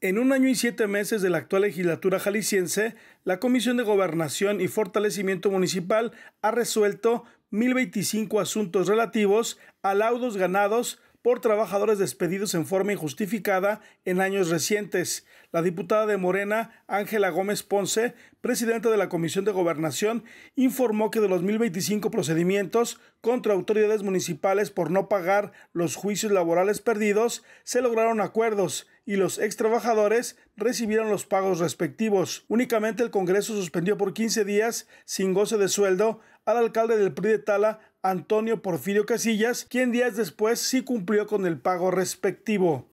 En un año y siete meses de la actual legislatura jalisciense, la Comisión de Gobernación y Fortalecimiento Municipal ha resuelto 1.025 asuntos relativos a laudos ganados por trabajadores despedidos en forma injustificada en años recientes. La diputada de Morena, Ángela Gómez Ponce, presidenta de la Comisión de Gobernación, informó que de los 1025 procedimientos contra autoridades municipales por no pagar los juicios laborales perdidos, se lograron acuerdos y los extrabajadores recibieron los pagos respectivos. Únicamente el Congreso suspendió por 15 días, sin goce de sueldo, al alcalde del PRI de Tala, Antonio Porfirio Casillas, quien días después sí cumplió con el pago respectivo.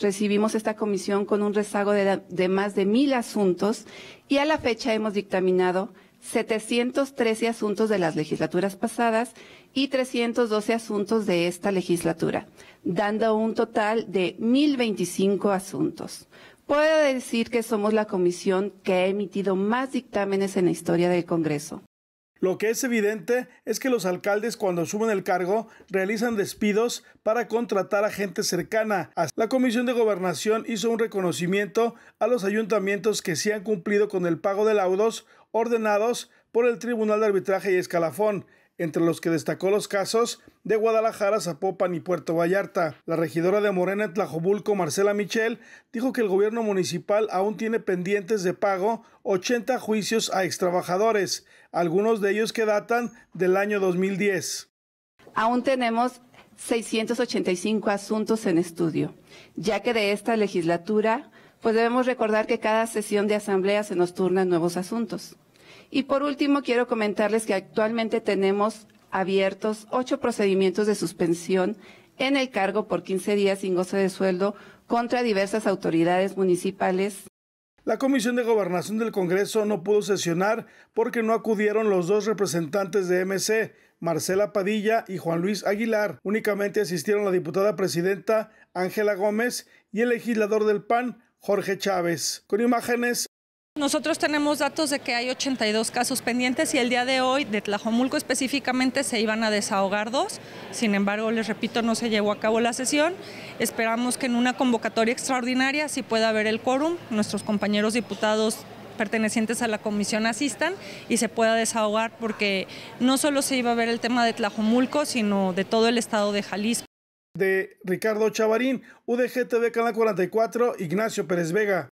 Recibimos esta comisión con un rezago de, más de mil asuntos y a la fecha hemos dictaminado 713 asuntos de las legislaturas pasadas y 312 asuntos de esta legislatura, dando un total de 1.025 asuntos. Puedo decir que somos la comisión que ha emitido más dictámenes en la historia del Congreso. Lo que es evidente es que los alcaldes cuando asumen el cargo realizan despidos para contratar a gente cercana. La Comisión de Gobernación hizo un reconocimiento a los ayuntamientos que sí han cumplido con el pago de laudos ordenados por el Tribunal de Arbitraje y Escalafón, entre los que destacó los casos de Guadalajara, Zapopan y Puerto Vallarta. La regidora de Morena Tlajobulco, Marcela Michel, dijo que el gobierno municipal aún tiene pendientes de pago 80 juicios a extrabajadores, algunos de ellos que datan del año 2010. Aún tenemos 685 asuntos en estudio, ya que de esta legislatura, pues debemos recordar que cada sesión de asamblea se nos turnan nuevos asuntos. Y por último, quiero comentarles que actualmente tenemos abiertos ocho procedimientos de suspensión en el cargo por 15 días sin goce de sueldo contra diversas autoridades municipales. La Comisión de Gobernación del Congreso no pudo sesionar porque no acudieron los dos representantes de MC, Marcela Padilla y Juan Luis Aguilar. Únicamente asistieron la diputada presidenta Ángela Gómez y el legislador del PAN, Jorge Chávez. Con imágenes nosotros tenemos datos de que hay 82 casos pendientes y el día de hoy de Tlajomulco específicamente se iban a desahogar dos, sin embargo, les repito, no se llevó a cabo la sesión. Esperamos que en una convocatoria extraordinaria sí pueda haber el quórum, nuestros compañeros diputados pertenecientes a la comisión asistan y se pueda desahogar porque no solo se iba a ver el tema de Tlajomulco, sino de todo el estado de Jalisco. De Ricardo Chavarín, UDG TV Canal 44, Ignacio Pérez Vega.